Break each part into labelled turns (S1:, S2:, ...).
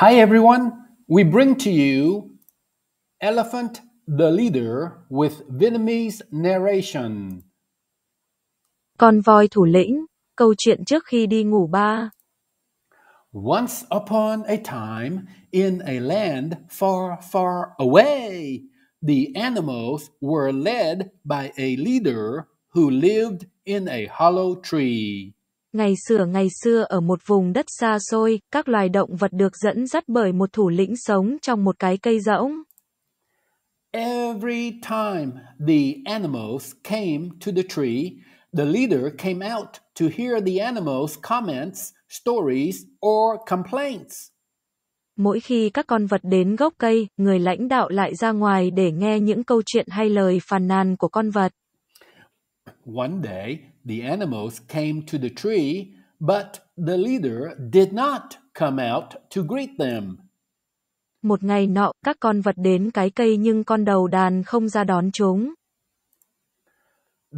S1: Hi, everyone. We bring to you Elephant the Leader with Vietnamese narration.
S2: Con voi thủ lĩnh, câu chuyện trước khi đi ngủ ba.
S1: Once upon a time, in a land far, far away, the animals were led by a leader who lived in a hollow tree.
S2: Ngày xưa ngày xưa ở một vùng đất xa xôi, các loài động vật được dẫn dắt bởi một thủ lĩnh sống trong một cái cây rỗng.
S1: Every time the animals came to the tree, the leader came out to hear the animals' comments, stories or complaints.
S2: Mỗi khi các con vật đến gốc cây, người lãnh đạo lại ra ngoài để nghe những câu chuyện hay lời phàn nàn của con vật.
S1: One day the animals came to the tree, but the leader did not come out to greet them.
S2: Một ngày nọ, các con vật đến cái cây nhưng con đầu đàn không ra đón chúng.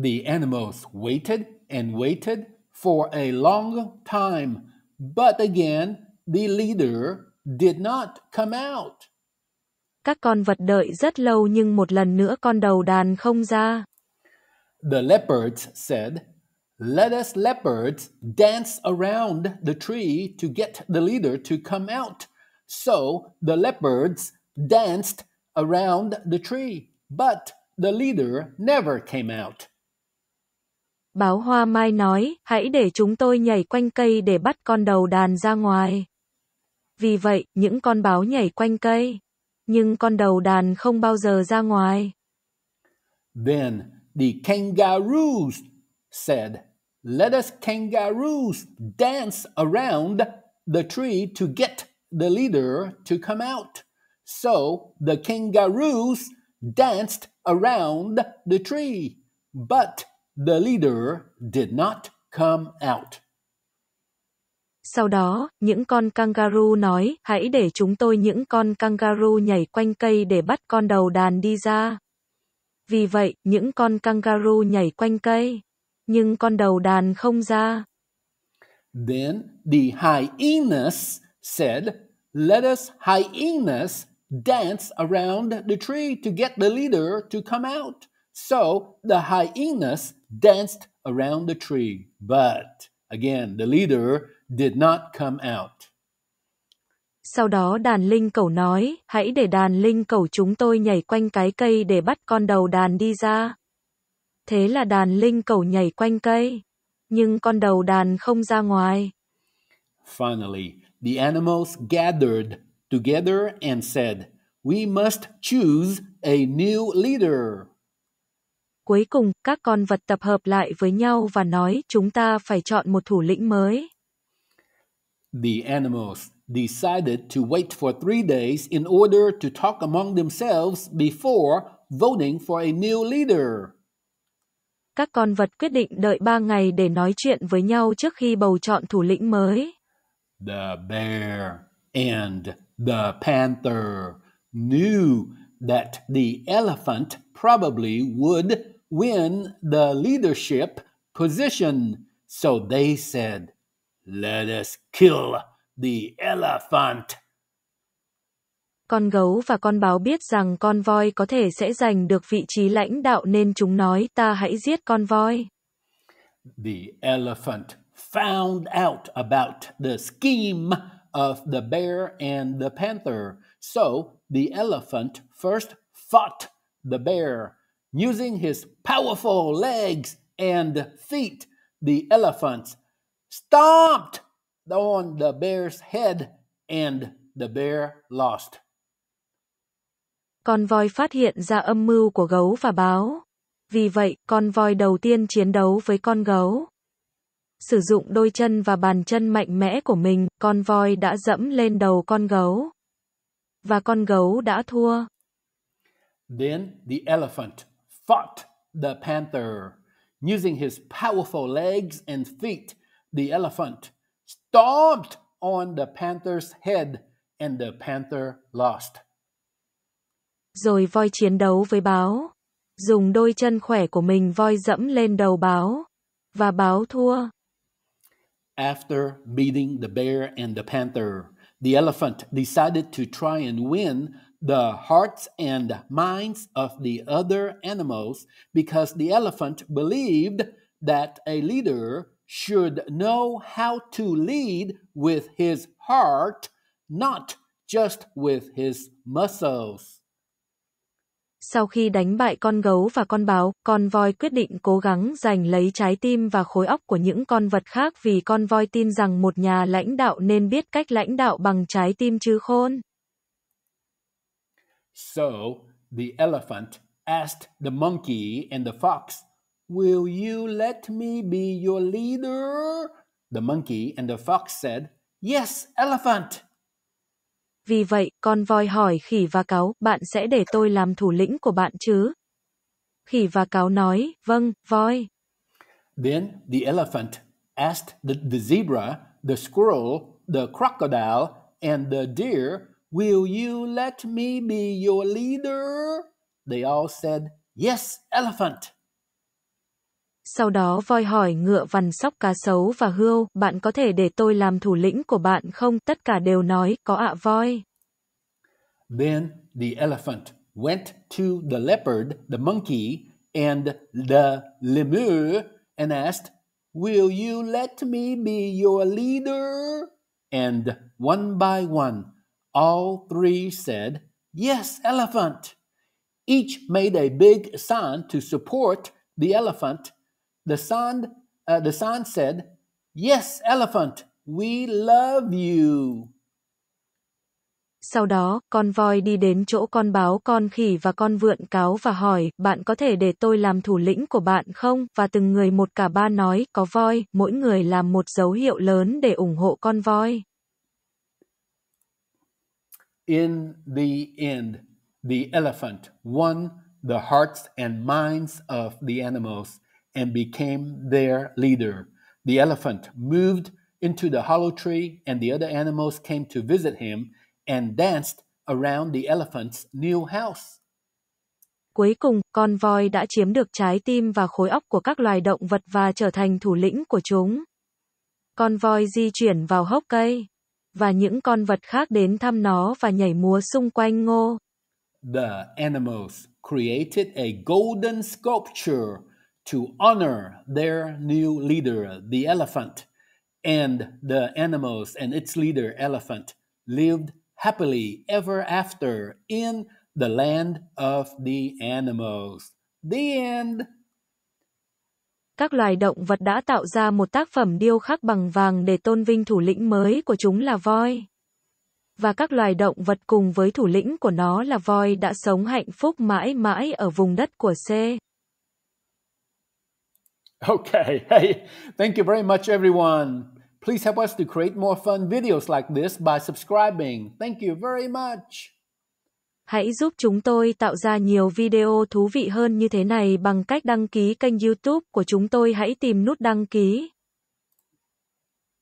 S1: The animals waited and waited for a long time, but again the
S2: leader did not come out. Các con vật đợi rất lâu nhưng một lần nữa con đầu đàn không ra.
S1: The leopards said, Let us leopards dance around the tree to get the leader to come out. So the leopards danced around the tree, but the leader never came out.
S2: Báo Hoa Mai nói, hãy để chúng tôi nhảy quanh cây để bắt con đầu đàn ra ngoài. Vì vậy, những con báo nhảy quanh cây, nhưng con đầu đàn không bao giờ ra ngoài.
S1: Then The kangaroos said, Let us kangaroos dance around the tree to get the leader to come out. So the kangaroos danced around the tree, but the leader did not come out.
S2: Sau đó, những con kangaroo nói, hãy để chúng tôi những con kangaroo nhảy quanh cây để bắt con đầu đàn đi ra. Vì vậy, những con kangaroo nhảy quanh cây, nhưng con đầu đàn không ra.
S1: Then the hyenas said, "Let us hyenas dance around the tree to get the leader to come out." So the hyenas danced around the tree, but again, the leader did not come out.
S2: sau đó đàn linh cầu nói, hãy để đàn linh cầu chúng tôi nhảy quanh cái cây để bắt con đầu đàn đi ra. Thế là đàn linh cầu nhảy quanh cây, nhưng con đầu đàn không ra ngoài.
S1: Finally, the animals gathered together and said, We must choose a new leader.
S2: Cuối cùng, các con vật tập hợp lại với nhau và nói chúng ta phải chọn một thủ lĩnh mới.
S1: The animals decided to wait for three days in order to talk among themselves before voting for a new leader.
S2: Các con vật quyết định đợi ba ngày để nói chuyện với nhau trước khi bầu chọn thủ lĩnh mới.
S1: The bear and the panther knew that the elephant probably would win the leadership position, so they said, Let us kill the elephant.
S2: Con gấu và con báo biết rằng con voi có thể sẽ giành được vị trí lãnh đạo nên chúng nói ta hãy giết con voi.
S1: The elephant found out about the scheme of the bear and the panther. So the elephant first fought the bear. Using his powerful legs and feet, the elephant stomped on the bear's head and the bear lost.
S2: Con voi phát hiện ra âm mưu của gấu và báo. Vì vậy, con voi đầu tiên chiến đấu với con gấu. Sử dụng đôi chân và bàn chân mạnh mẽ của mình, con voi đã dẫm lên đầu con gấu. Và con gấu đã thua.
S1: Then the elephant fought the panther. Using his powerful legs and feet, the elephant stomped on the panther's head and the panther lost.
S2: Rồi voi chiến đấu với báo, dùng đôi chân khỏe của mình voi dẫm lên đầu báo và báo thua.
S1: After beating the bear and the panther, the elephant decided to try and win the hearts and minds of the other animals because the elephant believed that a leader should know how to lead with his heart, not just with his muscles.
S2: Sau khi đánh bại con gấu và con báo, con voi quyết định cố gắng giành lấy trái tim và khối óc của những con vật khác vì con voi tin rằng một nhà lãnh đạo nên biết cách lãnh đạo bằng trái tim chứ khôn.
S1: So, the elephant asked the monkey and the fox
S2: Will you let me be
S1: your leader? The monkey and the fox said,
S2: Yes, elephant. Vì vậy, con voi hỏi khỉ và cáo, bạn sẽ để tôi làm thủ lĩnh của bạn chứ? Khỉ và cáo nói, vâng, voi.
S1: Then the elephant asked the, the zebra, the squirrel, the crocodile, and the deer, Will you let me be your leader? They all said, Yes, elephant.
S2: Sau đó voi hỏi ngựa vằn sóc cá sấu và hươu, bạn có thể để tôi làm thủ lĩnh của bạn không? Tất cả đều nói, có ạ voi.
S1: Then the elephant went to the leopard, the monkey, and the lemur and asked, Will you let me be your leader? And one by one, all three said, Yes, elephant. Each made a big sign to support the elephant The sand,
S2: uh, the sand said, Yes, elephant, we love you. Sau đó, con voi đi đến chỗ con báo, con khỉ và con vượn cáo và hỏi, bạn có thể để tôi làm thủ lĩnh của bạn không? Và từng người một cả ba nói, có voi, mỗi người làm một dấu hiệu lớn để ủng hộ con voi.
S1: In the end, the elephant won the hearts and minds of the animals and became their leader. The elephant moved into the hollow tree, and the other animals came to visit him and danced around the elephant's new house.
S2: Cuối cùng, con voi đã chiếm được trái tim và khối óc của các loài động vật và trở thành thủ lĩnh của chúng. Con voi di chuyển vào hốc cây và những con vật khác đến thăm nó và nhảy múa xung quanh ngô.
S1: The animals created a golden sculpture to honor their new leader, the elephant, and the animals and its leader, elephant, lived happily ever after in the land of the animals.
S2: The end. Các loài động vật đã tạo ra một tác phẩm điêu khắc bằng vàng để tôn vinh thủ lĩnh mới của chúng là voi. Và các loài động vật cùng với thủ lĩnh của nó là voi đã sống hạnh phúc mãi mãi ở vùng đất của C.
S1: Okay, hey, thank you very much everyone. Please help us to create more fun videos like this by subscribing.
S2: Thank you very much. Hãy giúp chúng tôi tạo ra nhiều video thú vị hơn như thế này bằng cách đăng ký kênh YouTube của chúng tôi. Hãy tìm nút đăng ký